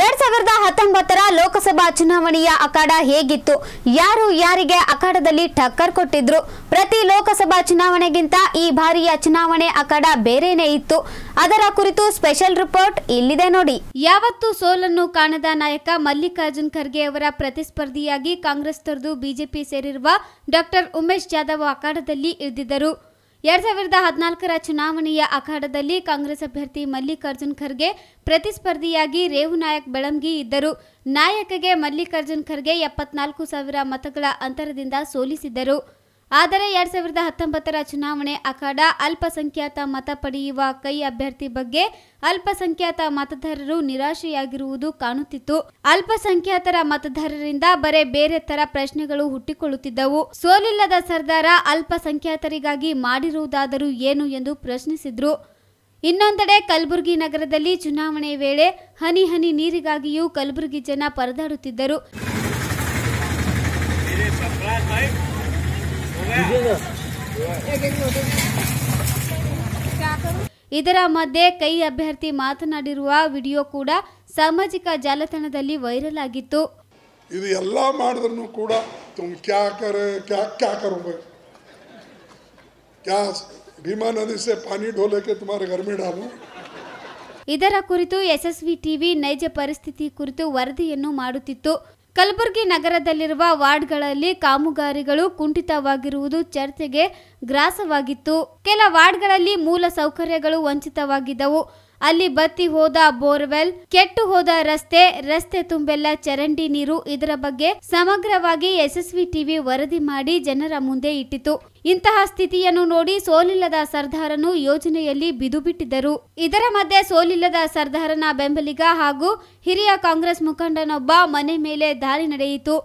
ಎರಡ್ ಸಾವಿರದ ಹತ್ತೊಂಬತ್ತರ ಲೋಕಸಭಾ ಚುನಾವಣೆಯ ಅಖಾಡ ಹೇಗಿತ್ತು ಯಾರು ಯಾರಿಗೆ ಅಖಾಡದಲ್ಲಿ ಟಕ್ಕರ್ ಕೊಟ್ಟಿದ್ರು ಪ್ರತಿ ಲೋಕಸಭಾ ಚುನಾವಣೆಗಿಂತ ಈ ಬಾರಿಯ ಚುನಾವಣೆ ಅಖಾಡ ಬೇರೆನೇ ಇತ್ತು ಅದರ ಕುರಿತು ಸ್ಪೆಷಲ್ ರಿಪೋರ್ಟ್ ಇಲ್ಲಿದೆ ನೋಡಿ ಯಾವತ್ತು ಸೋಲನ್ನು ಕಾಣದ ನಾಯಕ ಮಲ್ಲಿಕಾರ್ಜುನ್ ಖರ್ಗೆ ಅವರ ಪ್ರತಿಸ್ಪರ್ಧಿಯಾಗಿ ಕಾಂಗ್ರೆಸ್ ತೊರೆದು ಬಿಜೆಪಿ ಸೇರಿರುವ ಡಾಕ್ಟರ್ ಉಮೇಶ್ ಜಾಧವ್ ಅಖಾಡದಲ್ಲಿ ಇಳಿದಿದ್ದರು ಎರಡ್ ಸಾವಿರದ ಹದಿನಾಲ್ಕರ ಚುನಾವಣೆಯ ಅಖಾಡದಲ್ಲಿ ಕಾಂಗ್ರೆಸ್ ಅಭ್ಯರ್ಥಿ ಮಲ್ಲಿಕಾರ್ಜುನ್ ಖರ್ಗೆ ಪ್ರತಿಸ್ಪರ್ಧಿಯಾಗಿ ರೇವು ನಾಯಕ್ ಬೆಳಂಗಿ ಇದ್ದರು ನಾಯಕಗೆ ಮಲ್ಲಿಕಾರ್ಜುನ್ ಖರ್ಗೆ ಎಪ್ಪತ್ನಾಲ್ಕು ಸಾವಿರ ಮತಗಳ ಅಂತರದಿಂದ ಸೋಲಿಸಿದ್ದರು ಆದರೆ ಎರಡ್ ಸಾವಿರದ ಹತ್ತೊಂಬತ್ತರ ಚುನಾವಣೆ ಅಖಾಡ ಅಲ್ಪಸಂಖ್ಯಾತ ಮತ ಪಡೆಯುವ ಕೈ ಅಭ್ಯರ್ಥಿ ಬಗ್ಗೆ ಅಲ್ಪಸಂಖ್ಯಾತ ಮತದಾರರು ನಿರಾಶೆಯಾಗಿರುವುದು ಕಾಣುತ್ತಿತ್ತು ಅಲ್ಪಸಂಖ್ಯಾತರ ಮತದಾರರಿಂದ ಬರೇ ಬೇರೆ ತರ ಪ್ರಶ್ನೆಗಳು ಹುಟ್ಟಿಕೊಳ್ಳುತ್ತಿದ್ದವು ಸೋಲಿಲ್ಲದ ಸರ್ದಾರ ಅಲ್ಪಸಂಖ್ಯಾತರಿಗಾಗಿ ಮಾಡಿರುವುದಾದರೂ ಏನು ಎಂದು ಪ್ರಶ್ನಿಸಿದ್ರು ಇನ್ನೊಂದೆಡೆ ಕಲಬುರಗಿ ನಗರದಲ್ಲಿ ಚುನಾವಣೆ ವೇಳೆ ಹನಿ ಹನಿ ನೀರಿಗಾಗಿಯೂ ಕಲಬುರಗಿ ಜನ ಪರದಾಡುತ್ತಿದ್ದರು ಇದರ ಮಧ್ಯೆ ಕೈ ಅಭ್ಯರ್ಥಿ ಮಾತನಾಡಿರುವ ವಿಡಿಯೋ ಕೂಡ ಸಾಮಾಜಿಕ ಜಾಲತಾಣದಲ್ಲಿ ವೈರಲ್ ಆಗಿತ್ತು ಇದು ಎಲ್ಲ ಮಾಡಿದ್ರು ಕೂಡ ಇದರ ಕುರಿತು ಯಶಸ್ವಿ ಟಿವಿ ನೈಜ ಪರಿಸ್ಥಿತಿ ಕುರಿತು ವರದಿಯನ್ನು ಮಾಡುತ್ತಿತ್ತು ಕಲಬುರಗಿ ನಗರದಲ್ಲಿರುವ ವಾರ್ಡ್ಗಳಲ್ಲಿ ಕಾಮಗಾರಿಗಳು ಕುಂಠಿತವಾಗಿರುವುದು ಚರ್ಚೆಗೆ ಗ್ರಾಸವಾಗಿತ್ತು ಕೆಲ ವಾರ್ಡ್ಗಳಲ್ಲಿ ಮೂಲ ಸೌಕರ್ಯಗಳು ವಂಚಿತವಾಗಿದ್ದವು ಅಲ್ಲಿ ಬತ್ತಿ ಹೋದ ಬೋರ್ವೆಲ್ ಕೆಟ್ಟು ಹೋದ ರಸ್ತೆ ರಸ್ತೆ ತುಂಬೆಲ್ಲ ಚರಂಡಿ ನೀರು ಇದರ ಬಗ್ಗೆ ಸಮಗ್ರವಾಗಿ ಯಶಸ್ವಿ ಟಿವಿ ವರದಿ ಮಾಡಿ ಜನರ ಮುಂದೆ ಇಟ್ಟಿತು ಇಂತಹ ಸ್ಥಿತಿಯನ್ನು ನೋಡಿ ಸೋಲಿಲ್ಲದ ಸರ್ದಾರನು ಯೋಜನೆಯಲ್ಲಿ ಬಿದುಬಿಟ್ಟಿದ್ದರು ಇದರ ಮಧ್ಯೆ ಸೋಲಿಲ್ಲದ ಸರ್ದಾರನ ಬೆಂಬಲಿಗ ಹಾಗೂ ಹಿರಿಯ ಕಾಂಗ್ರೆಸ್ ಮುಖಂಡನೊಬ್ಬ ಮನೆ ಮೇಲೆ ದಾಳಿ ನಡೆಯಿತು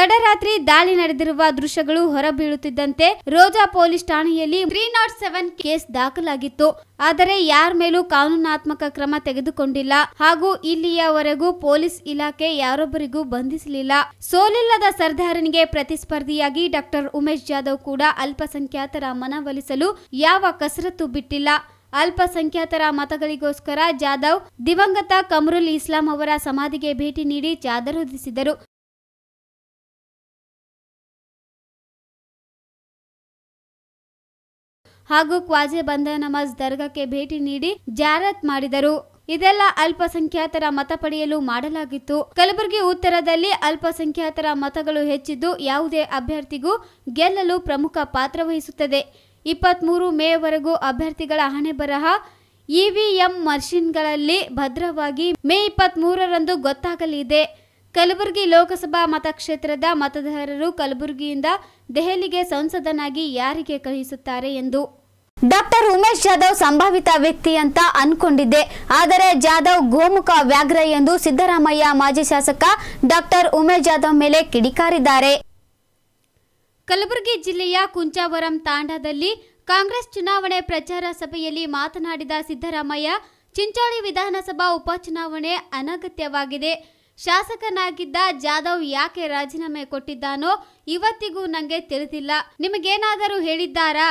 ತಡರಾತ್ರಿ ದಾಳಿ ನಡೆದಿರುವ ದೃಶ್ಯಗಳು ಹೊರಬೀಳುತ್ತಿದ್ದಂತೆ ರೋಜಾ ಪೊಲೀಸ್ ಠಾಣೆಯಲ್ಲಿ ತ್ರೀ ನಾಟ್ ಸೆವೆನ್ ಕೇಸ್ ದಾಖಲಾಗಿತ್ತು ಆದರೆ ಯಾರ ಮೇಲೂ ಕಾನೂನಾತ್ಮಕ ಕ್ರಮ ತೆಗೆದುಕೊಂಡಿಲ್ಲ ಹಾಗೂ ಇಲ್ಲಿಯವರೆಗೂ ಪೊಲೀಸ್ ಇಲಾಖೆ ಯಾರೊಬ್ಬರಿಗೂ ಬಂಧಿಸಲಿಲ್ಲ ಸೋಲಿಲ್ಲದ ಸರ್ದಾರನಿಗೆ ಪ್ರತಿಸ್ಪರ್ಧಿಯಾಗಿ ಡಾಕ್ಟರ್ ಉಮೇಶ್ ಜಾಧವ್ ಕೂಡ ಅಲ್ಪಸಂಖ್ಯಾತರ ಮನವೊಲಿಸಲು ಯಾವ ಕಸರತ್ತು ಬಿಟ್ಟಿಲ್ಲ ಅಲ್ಪಸಂಖ್ಯಾತರ ಮತಗಳಿಗೋಸ್ಕರ ಜಾಧವ್ ದಿವಂಗತ ಕಮರುಲ್ ಇಸ್ಲಾಂ ಅವರ ಸಮಾಧಿಗೆ ಭೇಟಿ ನೀಡಿ ಜಾದರೋಧಿಸಿದರು ಹಾಗೂ ಕ್ವಾಜೆ ಖ್ವಾಜೆ ನಮಾಜ್ ದರ್ಗಾಕ್ಕೆ ಭೇಟಿ ನೀಡಿ ಜಾರತ್ ಮಾಡಿದರು ಇದೆಲ್ಲ ಅಲ್ಪಸಂಖ್ಯಾತರ ಮತ ಪಡೆಯಲು ಮಾಡಲಾಗಿತ್ತು ಕಲಬುರಗಿ ಉತ್ತರದಲ್ಲಿ ಅಲ್ಪಸಂಖ್ಯಾತರ ಮತಗಳು ಹೆಚ್ಚಿದ್ದು ಯಾವುದೇ ಅಭ್ಯರ್ಥಿಗೂ ಗೆಲ್ಲಲು ಪ್ರಮುಖ ಪಾತ್ರ ವಹಿಸುತ್ತದೆ ಮೂರು ಮೇವರೆಗೂ ಅಭ್ಯರ್ಥಿಗಳ ಹಣೆ ಬರಹ ಇವಿಎಂ ಮಷಿನ್ಗಳಲ್ಲಿ ಭದ್ರವಾಗಿ ಮೇ ಇಪ್ಪತ್ತ್ ಮೂರರಂದು ಗೊತ್ತಾಗಲಿದೆ ಕಲಬುರಗಿ ಲೋಕಸಭಾ ಮತಕ್ಷೇತ್ರದ ಮತದಾರರು ಕಲಬುರಗಿಯಿಂದ ದೆಹಲಿಗೆ ಸಂಸದನಾಗಿ ಯಾರಿಗೆ ಕಳುಹಿಸುತ್ತಾರೆ ಎಂದು ಡಾಕ್ಟರ್ ಉಮೇಶ್ ಜಾಧವ್ ಸಂಭಾವಿತ ವ್ಯಕ್ತಿ ಅಂತ ಅನ್ಕೊಂಡಿದ್ದೆ ಆದರೆ ಜಾಧವ್ ಗೋಮುಖ ವ್ಯಾಘ್ರ ಎಂದು ಸಿದ್ದರಾಮಯ್ಯ ಮಾಜಿ ಶಾಸಕ ಡಾಕ್ಟರ್ ಉಮೇಶ್ ಜಾಧವ್ ಮೇಲೆ ಕಿಡಿಕಾರಿದ್ದಾರೆ ಕಲಬುರಗಿ ಜಿಲ್ಲೆಯ ಕುಂಚಾವರಂ ತಾಂಡಾದಲ್ಲಿ ಕಾಂಗ್ರೆಸ್ ಚುನಾವಣೆ ಪ್ರಚಾರ ಸಭೆಯಲ್ಲಿ ಮಾತನಾಡಿದ ಸಿದ್ದರಾಮಯ್ಯ ಚಿಂಚೋಳಿ ವಿಧಾನಸಭಾ ಉಪಚುನಾವಣೆ ಅನಗತ್ಯವಾಗಿದೆ ಶಾಸಕನಾಗಿದ್ದ ಜಾಧವ್ ಯಾಕೆ ರಾಜೀನಾಮೆ ಕೊಟ್ಟಿದ್ದಾನೋ ಇವತ್ತಿಗೂ ನನಗೆ ತಿಳಿದಿಲ್ಲ ನಿಮಗೇನಾದರೂ ಹೇಳಿದ್ದಾರಾ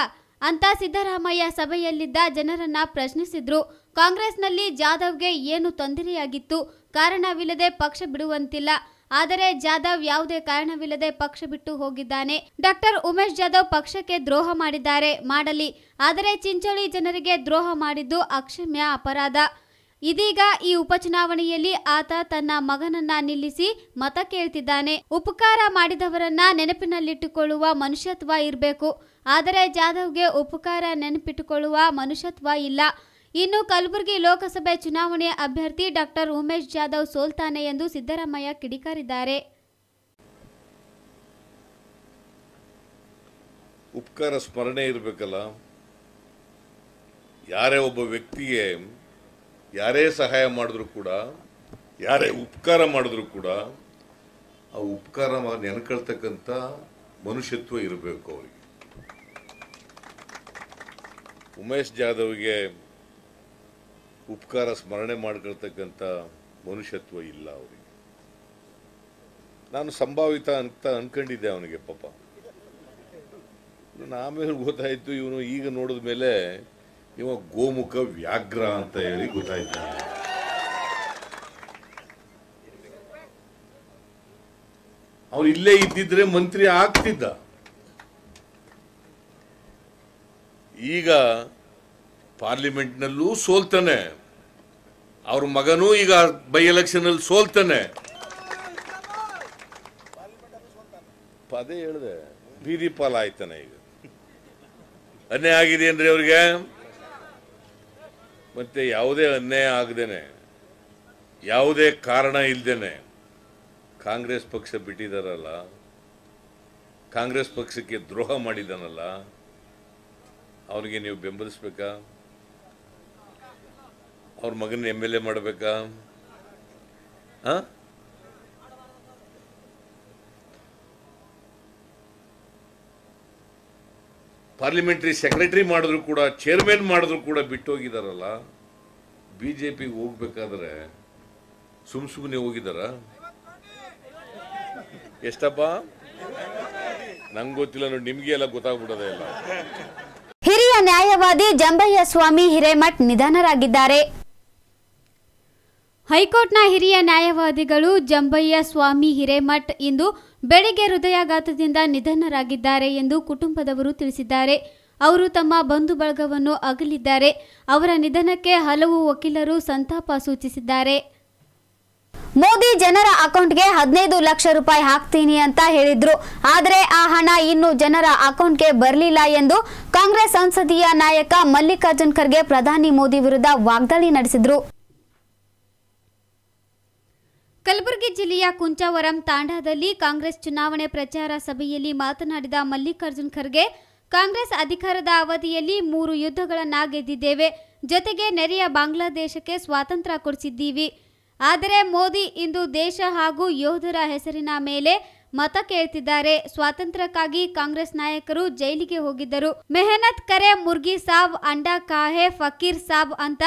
ಅಂತ ಸಿದ್ದರಾಮಯ್ಯ ಸಭೆಯಲ್ಲಿದ್ದ ಜನರನ್ನ ಪ್ರಶ್ನಿಸಿದ್ರು ಕಾಂಗ್ರೆಸ್ನಲ್ಲಿ ಜಾಧವ್ಗೆ ಏನು ತೊಂದರೆಯಾಗಿತ್ತು ಕಾರಣವಿಲ್ಲದೆ ಪಕ್ಷ ಬಿಡುವಂತಿಲ್ಲ ಆದರೆ ಜಾಧವ್ ಯಾವುದೇ ಕಾರಣವಿಲ್ಲದೆ ಪಕ್ಷ ಬಿಟ್ಟು ಹೋಗಿದ್ದಾನೆ ಡಾಕ್ಟರ್ ಉಮೇಶ್ ಜಾಧವ್ ಪಕ್ಷಕ್ಕೆ ದ್ರೋಹ ಮಾಡಿದ್ದಾರೆ ಮಾಡಲಿ ಆದರೆ ಚಿಂಚೋಳಿ ಜನರಿಗೆ ದ್ರೋಹ ಮಾಡಿದ್ದು ಅಕ್ಷಮ್ಯ ಅಪರಾಧ ಇದೀಗ ಈ ಉಪಚುನಾವಣೆಯಲ್ಲಿ ಆತ ತನ್ನ ಮಗನನ್ನ ನಿಲ್ಲಿಸಿ ಮತ ಕೇಳ್ತಿದ್ದಾನೆ ಉಪಕಾರ ಮಾಡಿದವರನ್ನ ನೆನಪಿನಲ್ಲಿಟ್ಟುಕೊಳ್ಳುವ ಮನುಷ್ಯತ್ವ ಇರಬೇಕು ಆದರೆ ಜಾಧವ್ಗೆ ಉಪಕಾರ ನೆನಪಿಟ್ಟುಕೊಳ್ಳುವ ಮನುಷ್ಯತ್ವ ಇಲ್ಲ ಇನ್ನು ಕಲಬುರಗಿ ಲೋಕಸಭೆ ಚುನಾವಣೆ ಅಭ್ಯರ್ಥಿ ಡಾಕ್ಟರ್ ಉಮೇಶ್ ಜಾಧವ್ ಸೋಲ್ತಾನೆ ಎಂದು ಸಿದ್ದರಾಮಯ್ಯ ಕಿಡಿಕಾರಿದ್ದಾರೆ ಉಪಕಾರ ಸ್ಮರಣೆ ಇರಬೇಕಲ್ಲ ಯಾರೇ ಒಬ್ಬ ವ್ಯಕ್ತಿಗೆ ಯಾರೇ ಸಹಾಯ ಮಾಡಿದ್ರು ಕೂಡ ಯಾರೇ ಉಪಕಾರ ಮಾಡಿದ್ರು ಕೂಡ ಆ ಉಪಕಾರ ನೆನಕಳ್ತಕ್ಕಂತ ಮನುಷ್ಯತ್ವ ಇರಬೇಕು ಅವರಿಗೆ ಉಮೇಶ್ ಜಾಧವ್ಗೆ ಉಪಕಾರ ಸ್ಮರಣೆ ಮಾಡ್ಕೊಳ್ತಕ್ಕಂಥ ಮನುಷ್ಯತ್ವ ಇಲ್ಲ ಅವರಿಗೆ ನಾನು ಸಂಭಾವಿತ ಅಂತ ಅನ್ಕೊಂಡಿದ್ದೆ ಅವನಿಗೆ ಪಾಪ ಆಮೇಲೆ ಗೊತ್ತಾಯಿತು ಇವನು ಈಗ ನೋಡಿದ ಮೇಲೆ ಇವ ಗೋಮುಖ ವ್ಯಾಘ್ರ ಅಂತ ಹೇಳಿ ಗೊತ್ತಾಯ್ತ ಅವ್ರು ಇಲ್ಲೇ ಇದ್ದಿದ್ರೆ ಮಂತ್ರಿ ಆಗ್ತಿದ್ದ ಈಗ ಪಾರ್ಲಿಮೆಂಟ್ನಲ್ಲೂ ಸೋಲ್ತಾನೆ ಅವ್ರ ಮಗನೂ ಈಗ ಬೈ ಎಲೆಕ್ಷನಲ್ಲಿ ಸೋಲ್ತಾನೆ ಪದೇ ಹೇಳಿದೆ ಬೀದಿ ಪಾಲ ಆಯ್ತಾನೆ ಈಗ ಅನ್ಯಾಯ ಆಗಿದೆ ಅಂದ್ರೆ ಅವ್ರಿಗೆ ಮತ್ತೆ ಯಾವುದೇ ಅನ್ಯಾಯ ಆಗದೇನೆ ಯಾವುದೇ ಕಾರಣ ಇಲ್ದೇನೆ ಕಾಂಗ್ರೆಸ್ ಪಕ್ಷ ಬಿಟ್ಟಿದಾರಲ್ಲ ಕಾಂಗ್ರೆಸ್ ಪಕ್ಷಕ್ಕೆ ದ್ರೋಹ ಮಾಡಿದಾನಲ್ಲ ಅವ್ರಿಗೆ ನೀವು ಬೆಂಬಲಿಸ್ಬೇಕಾ ಅವ್ರ ಮಗನ ಎಮ್ ಎಲ್ ಎ ಮಾಡಬೇಕಾ ಪಾರ್ಲಿಮೆಂಟರಿ ಪಾರ್ಲಿಮೆಂಟ್ರಿ ಸೆಕ್ರೆಟರಿ ಮಾಡಿದ್ರು ಕೂಡ ಚೇರ್ಮನ್ ಮಾಡಿದ್ರು ಕೂಡ ಬಿಟ್ಟು ಹೋಗಿದಾರಲ್ಲ ಬಿ ಜೆ ಪಿಗೆ ಹೋಗ್ಬೇಕಾದ್ರೆ ಸುಮ್ ಸುಮ್ಮನೆ ಹೋಗಿದಾರ ಎಷ್ಟಪ್ಪ ನಂಗೆ ಗೊತ್ತಿಲ್ಲ ನೋಡಿ ನಿಮಗೆ ಎಲ್ಲ ಗೊತ್ತಾಗ್ಬಿಡೋದೇ ಇಲ್ಲ ಹಿರಿಯ ನ್ಯಾಯವಾದಿ ಜಂಬಯ್ಯ ಸ್ವಾಮಿ ಹಿರೇಮಠ್ ನಿಧನರಾಗಿದ್ದಾರೆ ಹೈಕೋರ್ಟ್ನ ಹಿರಿಯ ನ್ಯಾಯವಾದಿಗಳು ಜಂಬಯ್ಯ ಸ್ವಾಮಿ ಹಿರೇಮಠ್ ಇಂದು ಬೆಳಿಗ್ಗೆ ಹೃದಯಾಘಾತದಿಂದ ನಿಧನರಾಗಿದ್ದಾರೆ ಎಂದು ಕುಟುಂಬದವರು ತಿಳಿಸಿದ್ದಾರೆ ಅವರು ತಮ್ಮ ಬಂಧು ಬಳಗವನ್ನು ಅಗಲಿದ್ದಾರೆ ಅವರ ನಿಧನಕ್ಕೆ ಹಲವು ವಕೀಲರು ಸಂತಾಪ ಸೂಚಿಸಿದ್ದಾರೆ ಮೋದಿ ಜನರ ಅಕೌಂಟ್ಗೆ ಹದಿನೈದು ಲಕ್ಷ ರೂಪಾಯಿ ಹಾಕ್ತೀನಿ ಅಂತ ಹೇಳಿದ್ರು ಆದರೆ ಆ ಹಣ ಇನ್ನು ಜನರ ಅಕೌಂಟ್ಗೆ ಬರಲಿಲ್ಲ ಎಂದು ಕಾಂಗ್ರೆಸ್ ಸಂಸದೀಯ ನಾಯಕ ಮಲ್ಲಿಕಾರ್ಜುನ್ ಖರ್ಗೆ ಪ್ರಧಾನಿ ಮೋದಿ ವಿರುದ್ಧ ವಾಗ್ದಾಳಿ ನಡೆಸಿದ್ರು ಕಲಬುರಗಿ ಜಿಲ್ಲೆಯ ಕುಂಚಾವರಂ ತಾಂಡಾದಲ್ಲಿ ಕಾಂಗ್ರೆಸ್ ಚುನಾವಣೆ ಪ್ರಚಾರ ಸಭೆಯಲ್ಲಿ ಮಾತನಾಡಿದ ಮಲ್ಲಿಕಾರ್ಜುನ್ ಖರ್ಗೆ ಕಾಂಗ್ರೆಸ್ ಅಧಿಕಾರದ ಅವಧಿಯಲ್ಲಿ ಮೂರು ಯುದ್ಧಗಳನ್ನ ಗೆದ್ದಿದ್ದೇವೆ ಜೊತೆಗೆ ನೆರೆಯ ಬಾಂಗ್ಲಾದೇಶಕ್ಕೆ ಸ್ವಾತಂತ್ರ್ಯ ಕೊಡಿಸಿದ್ದೀವಿ ಆದರೆ ಮೋದಿ ಇಂದು ದೇಶ ಹಾಗೂ ಯೋಧರ ಹೆಸರಿನ ಮೇಲೆ ಮತ ಕೇಳ್ತಿದ್ದಾರೆ ಸ್ವಾತಂತ್ರ್ಯಕ್ಕಾಗಿ ಕಾಂಗ್ರೆಸ್ ನಾಯಕರು ಜೈಲಿಗೆ ಹೋಗಿದ್ದರು ಮೆಹನತ್ ಕರೆ ಮುರ್ಗಿ ಸಾಬ್ ಅಂಡಾ ಕಾಹೆ ಫಕೀರ್ ಸಾಬ್ ಅಂತ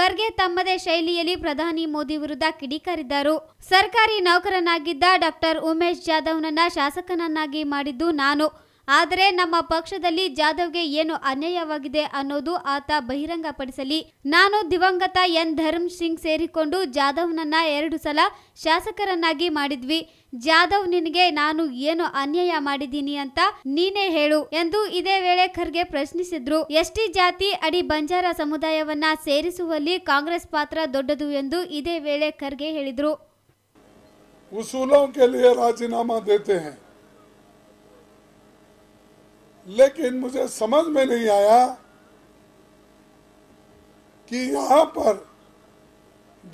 ಖರ್ಗೆ ತಮ್ಮದೇ ಶೈಲಿಯಲ್ಲಿ ಪ್ರಧಾನಿ ಮೋದಿ ವಿರುದ್ಧ ಕಿಡಿಕಾರಿದ್ದರು ಸರ್ಕಾರಿ ನೌಕರನಾಗಿದ್ದ ಡಾಕ್ಟರ್ ಉಮೇಶ್ ಜಾಧವ್ನನ್ನ ಶಾಸಕನನ್ನಾಗಿ ಮಾಡಿದ್ದು ನಾನು ಆದರೆ ನಮ್ಮ ಪಕ್ಷದಲ್ಲಿ ಜಾಧವ್ಗೆ ಏನು ಅನ್ಯಾಯವಾಗಿದೆ ಅನ್ನೋದು ಆತ ಬಹಿರಂಗಪಡಿಸಲಿ ನಾನು ದಿವಂಗತ ಎನ್ ಧರ್ಮ್ ಸಿಂಗ್ ಸೇರಿಕೊಂಡು ಜಾಧವ್ನನ್ನ ಎರಡು ಸಲ ಶಾಸಕರನ್ನಾಗಿ ಮಾಡಿದ್ವಿ ಜಾಧವ್ ನಿನಗೆ ನಾನು ಏನು ಅನ್ಯಾಯ ಮಾಡಿದ್ದೀನಿ ಅಂತ ನೀನೇ ಹೇಳು ಎಂದು ಇದೇ ವೇಳೆ ಖರ್ಗೆ ಪ್ರಶ್ನಿಸಿದ್ರು ಎಷ್ಟಿ ಜಾತಿ ಅಡಿ ಬಂಜಾರ ಸಮುದಾಯವನ್ನ ಸೇರಿಸುವಲ್ಲಿ ಕಾಂಗ್ರೆಸ್ ಪಾತ್ರ ದೊಡ್ಡದು ಎಂದು ಇದೇ ವೇಳೆ ಖರ್ಗೆ ಹೇಳಿದ್ರು ಉಸೂಲೋ ಕೆ ರಾಜೀನಾಮಾ ದೇತೆ लेकिन मुझे समझ में नहीं आया कि यहां पर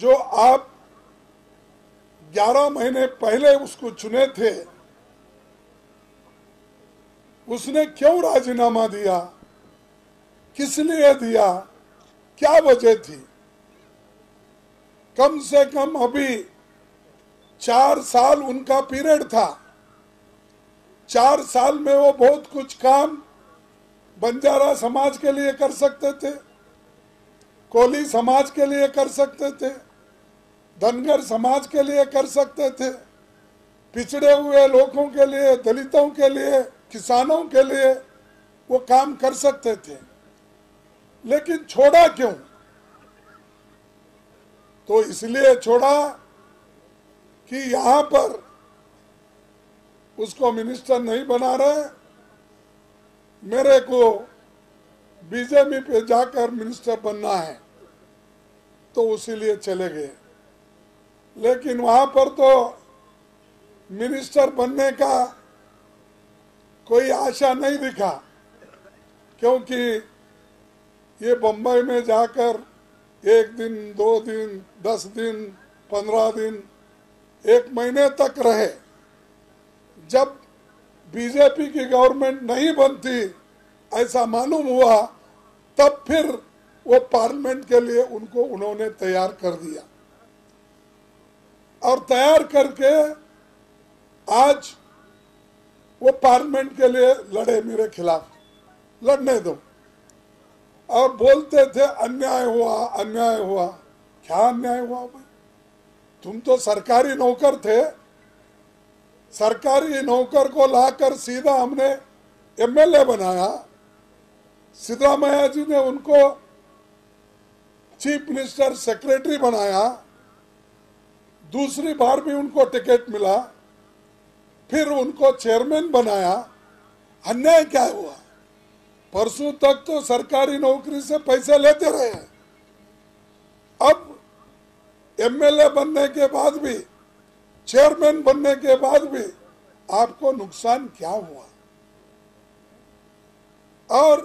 जो आप 11 महीने पहले उसको चुने थे उसने क्यों राजीनामा दिया किस लिए दिया क्या वजह थी कम से कम अभी चार साल उनका पीरियड था चार साल में वो बहुत कुछ काम बंजारा समाज के लिए कर सकते थे कोली समाज के लिए कर सकते थे धनगर समाज के लिए कर सकते थे पिछड़े हुए लोगों के लिए दलितों के लिए किसानों के लिए वो काम कर सकते थे लेकिन छोड़ा क्यों तो इसलिए छोड़ा कि यहाँ पर उसको मिनिस्टर नहीं बना रहे मेरे को बीजेपी पे जाकर मिनिस्टर बनना है तो उसी लिए चले गए लेकिन वहां पर तो मिनिस्टर बनने का कोई आशा नहीं दिखा क्योंकि ये बम्बई में जाकर एक दिन दो दिन दस दिन पंद्रह दिन एक महीने तक रहे जब बीजेपी की गवर्नमेंट नहीं बनती ऐसा मालूम हुआ तब फिर वो पार्लियामेंट के लिए उनको उन्होंने तैयार कर दिया और तैयार करके आज वो पार्लियामेंट के लिए लड़े मेरे खिलाफ लड़ने दो और बोलते थे अन्याय हुआ अन्याय हुआ क्या अन्याय हुआ भाई तुम तो सरकारी नौकर थे सरकारी नौकर को लाकर सीधा हमने एमएलए बनाया सिद्धरामैया जी ने उनको चीफ मिनिस्टर सेक्रेटरी बनाया दूसरी बार भी उनको टिकट मिला फिर उनको चेयरमैन बनाया अन्याय क्या हुआ परसों तक तो सरकारी नौकरी से पैसे लेते रहे अब एमएलए बनने के बाद भी चेयरमैन बनने के बाद भी आपको नुकसान क्या हुआ और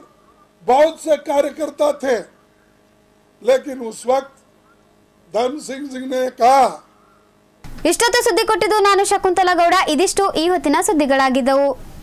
बहुत से कार्यकर्ता थे लेकिन उस वक्त धर्म सिंह सिंह ने कहा इष्ट सूदि को नानु शकुंतला गौड़ ಇದಿಷ್ಟು ಈ